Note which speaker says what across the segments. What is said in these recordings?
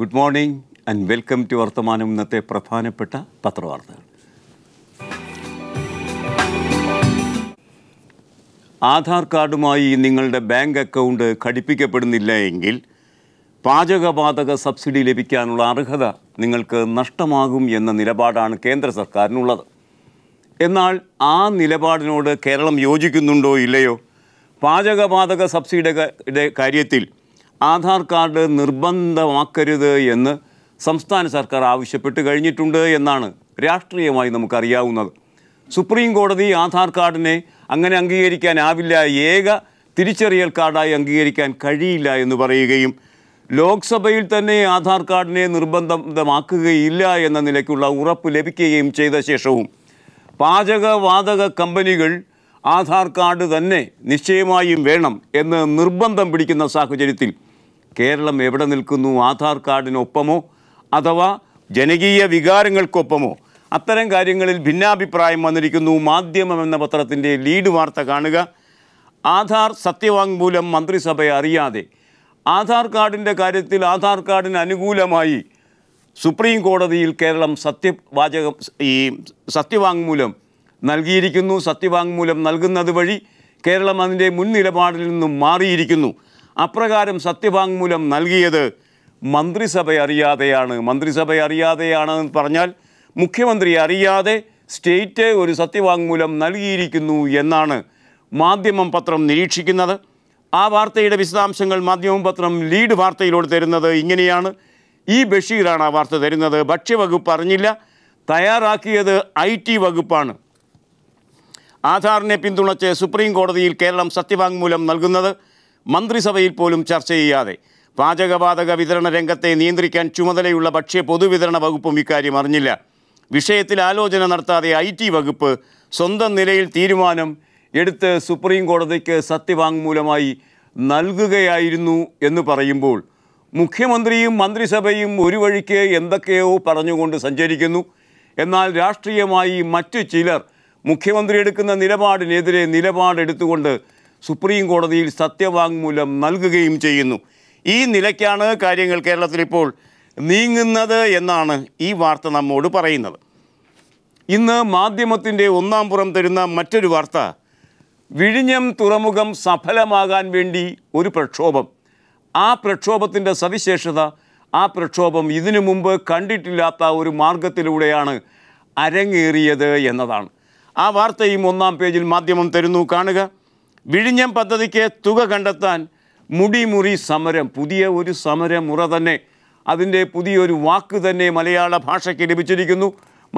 Speaker 1: good morning and welcome to Varthamanam ഇന്നത്തെ പ്രധാനപ്പെട്ട പത്രവാർത്തകൾ ആധാർ കാർഡുമായി നിങ്ങളുടെ ബാങ്ക് അക്കൗണ്ട് ഘടിപ്പിക്കപ്പെടുന്നില്ല എങ്കിൽ പാചകവാതക സബ്സിഡി ലഭിക്കാനുള്ള അർഹത നിങ്ങൾക്ക് നഷ്ടമാകും എന്ന നിലപാടാണ് കേന്ദ്ര സർക്കാരിനുള്ളത് എന്നാൽ ആ നിലപാടിനോട് കേരളം യോജിക്കുന്നുണ്ടോ ഇല്ലയോ പാചകവാതക സബ്സിഡിയുടെ കാര്യത്തിൽ ആധാർ കാർഡ് നിർബന്ധമാക്കരുത് എന്ന് സംസ്ഥാന സർക്കാർ ആവശ്യപ്പെട്ട് കഴിഞ്ഞിട്ടുണ്ട് എന്നാണ് രാഷ്ട്രീയമായി നമുക്കറിയാവുന്നത് സുപ്രീം കോടതി ആധാർ കാർഡിനെ അങ്ങനെ അംഗീകരിക്കാനാവില്ല ഏക തിരിച്ചറിയൽ കാർഡായി അംഗീകരിക്കാൻ കഴിയില്ല എന്ന് പറയുകയും ലോക്സഭയിൽ തന്നെ ആധാർ കാർഡിനെ നിർബന്ധമാക്കുകയില്ല എന്ന നിലയ്ക്കുള്ള ഉറപ്പ് ലഭിക്കുകയും ചെയ്ത ശേഷവും പാചകവാതക കമ്പനികൾ ആധാർ കാർഡ് തന്നെ നിശ്ചയമായും വേണം എന്ന് നിർബന്ധം പിടിക്കുന്ന സാഹചര്യത്തിൽ കേരളം എവിടെ നിൽക്കുന്നു ആധാർ കാർഡിനൊപ്പമോ അഥവാ ജനകീയ വികാരങ്ങൾക്കൊപ്പമോ അത്തരം കാര്യങ്ങളിൽ ഭിന്നാഭിപ്രായം വന്നിരിക്കുന്നു മാധ്യമം എന്ന പത്രത്തിൻ്റെ ലീഡ് വാർത്ത കാണുക ആധാർ സത്യവാങ്മൂലം മന്ത്രിസഭയെ അറിയാതെ ആധാർ കാർഡിൻ്റെ കാര്യത്തിൽ ആധാർ കാർഡിന് അനുകൂലമായി സുപ്രീം കോടതിയിൽ കേരളം സത്യവാചകം ഈ സത്യവാങ്മൂലം നൽകിയിരിക്കുന്നു സത്യവാങ്മൂലം നൽകുന്നത് വഴി കേരളം അതിൻ്റെ മുൻ നിലപാടിൽ നിന്നും മാറിയിരിക്കുന്നു അപ്രകാരം സത്യവാങ്മൂലം നൽകിയത് മന്ത്രിസഭ അറിയാതെയാണ് മന്ത്രിസഭ അറിയാതെയാണ് എന്ന് പറഞ്ഞാൽ മുഖ്യമന്ത്രി അറിയാതെ സ്റ്റേറ്റ് ഒരു സത്യവാങ്മൂലം നൽകിയിരിക്കുന്നു എന്നാണ് മാധ്യമം പത്രം നിരീക്ഷിക്കുന്നത് ആ വാർത്തയുടെ വിശദാംശങ്ങൾ മാധ്യമം പത്രം ലീഡ് വാർത്തയിലൂടെ തരുന്നത് ഇങ്ങനെയാണ് ഈ ബഷീറാണ് ആ വാർത്ത തരുന്നത് ഭക്ഷ്യവകുപ്പ് അറിഞ്ഞില്ല തയ്യാറാക്കിയത് ഐ ടി വകുപ്പാണ് ആധാറിനെ പിന്തുണച്ച് സുപ്രീം കോടതിയിൽ കേരളം സത്യവാങ്മൂലം നൽകുന്നത് മന്ത്രിസഭയിൽ പോലും ചർച്ച ചെയ്യാതെ പാചകവാതക വിതരണ രംഗത്തെ നിയന്ത്രിക്കാൻ ചുമതലയുള്ള ഭക്ഷ്യ പൊതുവിതരണ വകുപ്പും ഇക്കാര്യം അറിഞ്ഞില്ല വിഷയത്തിൽ ആലോചന നടത്താതെ ഐ ടി വകുപ്പ് സ്വന്തം നിലയിൽ തീരുമാനം എടുത്ത് സുപ്രീം കോടതിക്ക് സത്യവാങ്മൂലമായി നൽകുകയായിരുന്നു എന്ന് പറയുമ്പോൾ മുഖ്യമന്ത്രിയും മന്ത്രിസഭയും ഒരു വഴിക്ക് എന്തൊക്കെയോ പറഞ്ഞുകൊണ്ട് സഞ്ചരിക്കുന്നു എന്നാൽ രാഷ്ട്രീയമായി മറ്റു ചിലർ മുഖ്യമന്ത്രി എടുക്കുന്ന നിലപാടിനെതിരെ നിലപാടെടുത്തുകൊണ്ട് സുപ്രീം കോടതിയിൽ സത്യവാങ്മൂലം നൽകുകയും ചെയ്യുന്നു ഈ നിലയ്ക്കാണ് കാര്യങ്ങൾ കേരളത്തിലിപ്പോൾ നീങ്ങുന്നത് എന്നാണ് ഈ വാർത്ത നമ്മോട് പറയുന്നത് ഇന്ന് മാധ്യമത്തിൻ്റെ ഒന്നാം പുറം തരുന്ന മറ്റൊരു വാർത്ത വിഴിഞ്ഞം തുറമുഖം സഫലമാകാൻ വേണ്ടി ഒരു പ്രക്ഷോഭം ആ പ്രക്ഷോഭത്തിൻ്റെ സവിശേഷത ആ പ്രക്ഷോഭം ഇതിനു മുമ്പ് കണ്ടിട്ടില്ലാത്ത ഒരു മാർഗത്തിലൂടെയാണ് അരങ്ങേറിയത് എന്നതാണ് ആ വാർത്തയും ഒന്നാം പേജിൽ മാധ്യമം തരുന്നു കാണുക വിഴിഞ്ഞം പദ്ധതിക്ക് തുക കണ്ടെത്താൻ മുടിമുറി സമരം പുതിയ ഒരു സമരമുറ തന്നെ അതിൻ്റെ പുതിയൊരു വാക്ക് തന്നെ മലയാള ഭാഷയ്ക്ക് ലഭിച്ചിരിക്കുന്നു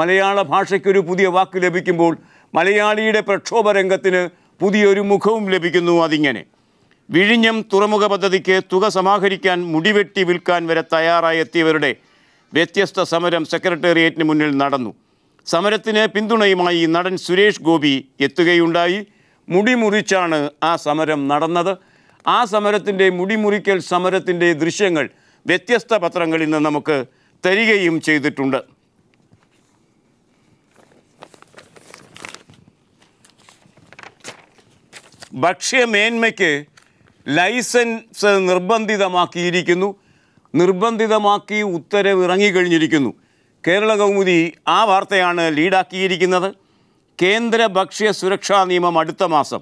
Speaker 1: മലയാള ഭാഷയ്ക്കൊരു പുതിയ വാക്ക് ലഭിക്കുമ്പോൾ മലയാളിയുടെ പ്രക്ഷോഭ രംഗത്തിന് പുതിയൊരു മുഖവും ലഭിക്കുന്നു അതിങ്ങനെ വിഴിഞ്ഞം തുറമുഖ പദ്ധതിക്ക് തുക സമാഹരിക്കാൻ മുടിവെട്ടി വിൽക്കാൻ വരെ തയ്യാറായെത്തിയവരുടെ വ്യത്യസ്ത സമരം സെക്രട്ടേറിയറ്റിന് മുന്നിൽ നടന്നു സമരത്തിന് പിന്തുണയുമായി നടൻ സുരേഷ് ഗോപി എത്തുകയുണ്ടായി മുടിമുറിച്ചാണ് ആ സമരം നടന്നത് ആ സമരത്തിൻ്റെ മുടിമുറിക്കൽ സമരത്തിൻ്റെ ദൃശ്യങ്ങൾ വ്യത്യസ്ത പത്രങ്ങളിൽ നിന്ന് നമുക്ക് തരികയും ചെയ്തിട്ടുണ്ട് ഭക്ഷ്യമേന്മയ്ക്ക് ലൈസൻസ് നിർബന്ധിതമാക്കിയിരിക്കുന്നു നിർബന്ധിതമാക്കി ഉത്തരവ് ഇറങ്ങിക്കഴിഞ്ഞിരിക്കുന്നു കേരള കൗമുദി ആ വാർത്തയാണ് ലീഡാക്കിയിരിക്കുന്നത് കേന്ദ്ര ഭക്ഷ്യ സുരക്ഷാ നിയമം അടുത്ത മാസം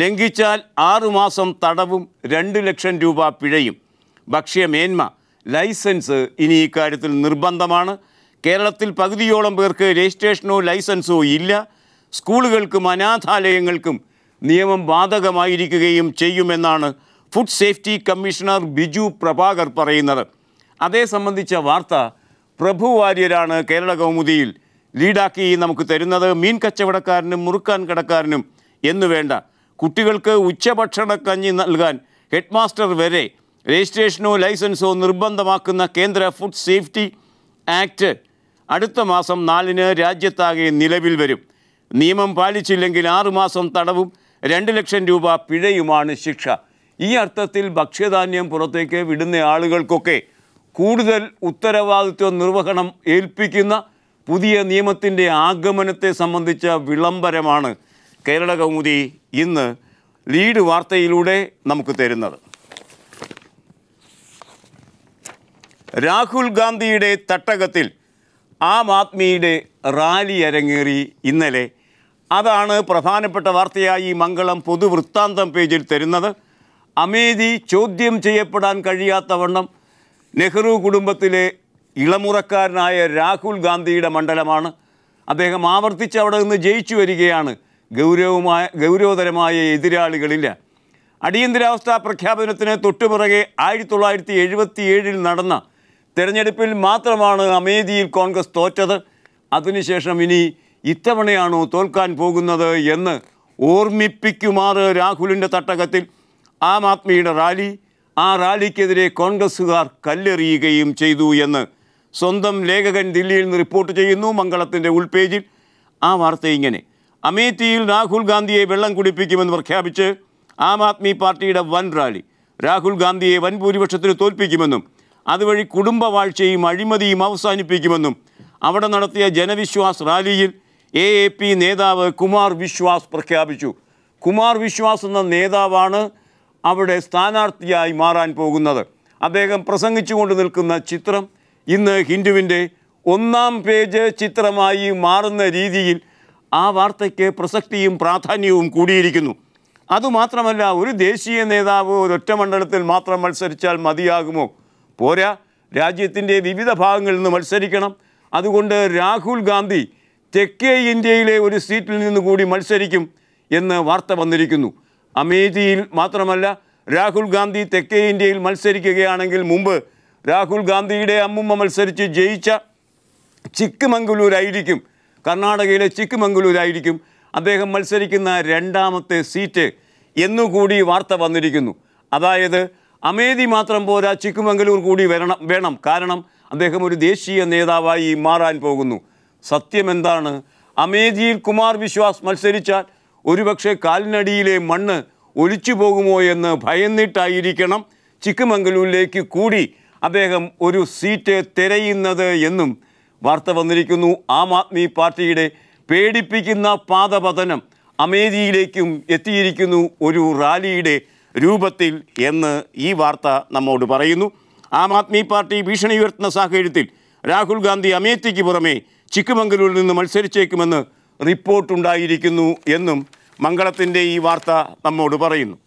Speaker 1: ലംഘിച്ചാൽ ആറുമാസം തടവും രണ്ട് ലക്ഷം രൂപ പിഴയും ഭക്ഷ്യമേന്മ ലൈസൻസ് ഇനി ഇക്കാര്യത്തിൽ നിർബന്ധമാണ് കേരളത്തിൽ പകുതിയോളം പേർക്ക് രജിസ്ട്രേഷനോ ലൈസൻസോ ഇല്ല സ്കൂളുകൾക്കും അനാഥാലയങ്ങൾക്കും നിയമം ബാധകമായിരിക്കുകയും ചെയ്യുമെന്നാണ് food safety commissioner Biju Prabhakar പറയുന്നത് അതേ സംബന്ധിച്ച വാർത്ത പ്രഭു വാര്യരാണ് കേരള കൗമുദിയിൽ ലീഡാക്കി നമുക്ക് തരുന്നത് മീൻ കച്ചവടക്കാരനും മുറുക്കാൻ കടക്കാരനും എന്നു വേണ്ട കുട്ടികൾക്ക് ഉച്ചഭക്ഷണ കഞ്ഞി നൽകാൻ ഹെഡ് മാസ്റ്റർ വരെ രജിസ്ട്രേഷനോ ലൈസൻസോ നിർബന്ധമാക്കുന്ന കേന്ദ്ര ഫുഡ് സേഫ്റ്റി ആക്ട് അടുത്ത മാസം നാലിന് രാജ്യത്താകെ നിലവിൽ വരും നിയമം പാലിച്ചില്ലെങ്കിൽ ആറുമാസം തടവും രണ്ട് ലക്ഷം രൂപ പിഴയുമാണ് ശിക്ഷ ഈ അർത്ഥത്തിൽ ഭക്ഷ്യധാന്യം പുറത്തേക്ക് വിടുന്ന ആളുകൾക്കൊക്കെ കൂടുതൽ ഉത്തരവാദിത്വ നിർവഹണം ഏൽപ്പിക്കുന്ന പുതിയ നിയമത്തിൻ്റെ ആഗമനത്തെ സംബന്ധിച്ച വിളംബരമാണ് കേരള കൗമുദി ഇന്ന് ലീഡ് വാർത്തയിലൂടെ നമുക്ക് തരുന്നത് രാഹുൽ ഗാന്ധിയുടെ തട്ടകത്തിൽ ആം ആദ്മിയുടെ റാലി അരങ്ങേറി ഇന്നലെ അതാണ് പ്രധാനപ്പെട്ട വാർത്തയായി മംഗളം പൊതുവൃത്താന്തം പേജിൽ തരുന്നത് അമേദി ചോദ്യം ചെയ്യപ്പെടാൻ കഴിയാത്തവണ്ണം നെഹ്റു കുടുംബത്തിലെ ഇളമുറക്കാരനായ രാഹുൽ ഗാന്ധിയുടെ മണ്ഡലമാണ് അദ്ദേഹം ആവർത്തിച്ച് അവിടെ നിന്ന് ജയിച്ചു വരികയാണ് ഗൗരവമായ ഗൗരവതരമായ എതിരാളികളില്ല അടിയന്തരാവസ്ഥ പ്രഖ്യാപനത്തിന് തൊട്ടുപിറകെ ആയിരത്തി തൊള്ളായിരത്തി എഴുപത്തി ഏഴിൽ നടന്ന തെരഞ്ഞെടുപ്പിൽ മാത്രമാണ് അമേധിയിൽ കോൺഗ്രസ് തോറ്റത് അതിനുശേഷം ഇനി ഇത്തവണയാണോ തോൽക്കാൻ പോകുന്നത് എന്ന് ഓർമ്മിപ്പിക്കുമാറ് രാഹുലിൻ്റെ തട്ടകത്തിൽ ആം ആദ്മിയുടെ റാലി ആ റാലിക്കെതിരെ കോൺഗ്രസ്സുകാർ കല്ലെറിയുകയും ചെയ്തു എന്ന് സ്വന്തം ലേഖകൻ ദില്ലിയിൽ നിന്ന് റിപ്പോർട്ട് ചെയ്യുന്നു മംഗളത്തിൻ്റെ ഉൾപേജിൽ ആ വാർത്ത ഇങ്ങനെ അമേത്തിയിൽ രാഹുൽ ഗാന്ധിയെ വെള്ളം കുടിപ്പിക്കുമെന്ന് പ്രഖ്യാപിച്ച് ആം ആദ്മി പാർട്ടിയുടെ വൻ റാലി രാഹുൽ ഗാന്ധിയെ വൻ ഭൂരിപക്ഷത്തിന് തോൽപ്പിക്കുമെന്നും അതുവഴി കുടുംബവാഴ്ചയും അഴിമതിയും അവസാനിപ്പിക്കുമെന്നും അവിടെ നടത്തിയ ജനവിശ്വാസ് റാലിയിൽ എ എ പി നേതാവ് കുമാർ വിശ്വാസ് പ്രഖ്യാപിച്ചു കുമാർ വിശ്വാസ് എന്ന നേതാവാണ് അവിടെ സ്ഥാനാർത്ഥിയായി മാറാൻ പോകുന്നത് അദ്ദേഹം പ്രസംഗിച്ചുകൊണ്ട് നിൽക്കുന്ന ചിത്രം ഇന്ന് ഹിന്ദുവിൻ്റെ ഒന്നാം പേജ് ചിത്രമായി മാറുന്ന രീതിയിൽ ആ വാർത്തയ്ക്ക് പ്രസക്തിയും പ്രാധാന്യവും കൂടിയിരിക്കുന്നു അതുമാത്രമല്ല ഒരു ദേശീയ നേതാവ് ഒരൊറ്റ മണ്ഡലത്തിൽ മാത്രം മത്സരിച്ചാൽ മതിയാകുമോ പോരാ രാജ്യത്തിൻ്റെ വിവിധ ഭാഗങ്ങളിൽ നിന്ന് മത്സരിക്കണം അതുകൊണ്ട് രാഹുൽ ഗാന്ധി തെക്കേ ഇന്ത്യയിലെ ഒരു സീറ്റിൽ നിന്ന് കൂടി മത്സരിക്കും എന്ന് വാർത്ത വന്നിരിക്കുന്നു അമേഠിയിൽ മാത്രമല്ല രാഹുൽ ഗാന്ധി തെക്കേ ഇന്ത്യയിൽ മത്സരിക്കുകയാണെങ്കിൽ മുമ്പ് രാഹുൽ ഗാന്ധിയുടെ അമ്മുമ്മ മത്സരിച്ച് ജയിച്ച ചിക്കുമംഗ്ലൂരായിരിക്കും കർണാടകയിലെ ചിക്കുമംഗ്ലൂരായിരിക്കും അദ്ദേഹം മത്സരിക്കുന്ന രണ്ടാമത്തെ സീറ്റ് എന്നുകൂടി വാർത്ത വന്നിരിക്കുന്നു അതായത് അമേദി മാത്രം പോരാ ചിക്കുമംഗ്ലൂർ കൂടി വരണം വേണം കാരണം അദ്ദേഹം ഒരു ദേശീയ നേതാവായി മാറാൻ പോകുന്നു സത്യമെന്താണ് അമേദിയിൽ കുമാർ വിശ്വാസ് മത്സരിച്ചാൽ ഒരുപക്ഷെ കാലിനടിയിലെ മണ്ണ് ഒലിച്ചു പോകുമോ എന്ന് ഭയന്നിട്ടായിരിക്കണം ചിക്കുമംഗ്ലൂരിലേക്ക് കൂടി അദ്ദേഹം ഒരു സീറ്റ് തിരയുന്നത് എന്നും വാർത്ത വന്നിരിക്കുന്നു ആം ആദ്മി പാർട്ടിയുടെ പേടിപ്പിക്കുന്ന പാതപതനം അമേരിയിലേക്കും എത്തിയിരിക്കുന്നു ഒരു റാലിയുടെ രൂപത്തിൽ എന്ന് ഈ വാർത്ത നമ്മോട് പറയുന്നു ആം ആദ്മി പാർട്ടി ഭീഷണി ഉയർത്തുന്ന സാഹചര്യത്തിൽ രാഹുൽ ഗാന്ധി അമേത്തിക്ക് പുറമേ ചിക്കുമംഗലൂരിൽ നിന്ന് മത്സരിച്ചേക്കുമെന്ന് റിപ്പോർട്ടുണ്ടായിരിക്കുന്നു എന്നും മംഗളത്തിൻ്റെ ഈ വാർത്ത നമ്മോട് പറയുന്നു